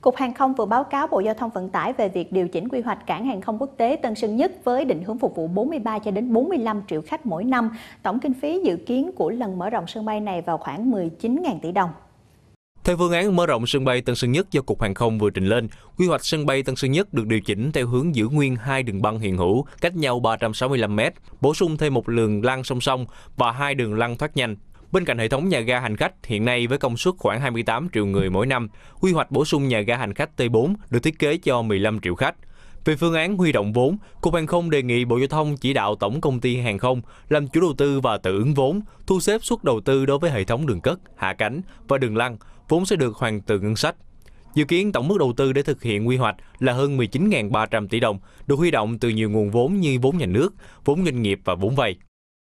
Cục Hàng không vừa báo cáo Bộ Giao thông Vận tải về việc điều chỉnh quy hoạch cảng hàng không quốc tế Tân Sơn Nhất với định hướng phục vụ 43 cho đến 45 triệu khách mỗi năm. Tổng kinh phí dự kiến của lần mở rộng sân bay này vào khoảng 19.000 tỷ đồng. Theo phương án mở rộng sân bay Tân Sơn Nhất do Cục Hàng không vừa trình lên, quy hoạch sân bay Tân Sơn Nhất được điều chỉnh theo hướng giữ nguyên hai đường băng hiện hữu cách nhau 365 m, bổ sung thêm một lường lăn song song và hai đường lăn thoát nhanh Bên cạnh hệ thống nhà ga hành khách hiện nay với công suất khoảng 28 triệu người mỗi năm, quy hoạch bổ sung nhà ga hành khách T4 được thiết kế cho 15 triệu khách. Về phương án huy động vốn, Cục Hàng không đề nghị Bộ Giao thông chỉ đạo Tổng Công ty Hàng không làm chủ đầu tư và tự ứng vốn, thu xếp suất đầu tư đối với hệ thống đường cất, hạ cánh và đường lăn, vốn sẽ được hoàn từ ngân sách. Dự kiến tổng mức đầu tư để thực hiện quy hoạch là hơn 19.300 tỷ đồng, được huy động từ nhiều nguồn vốn như vốn nhà nước, vốn doanh nghiệp và vốn vay.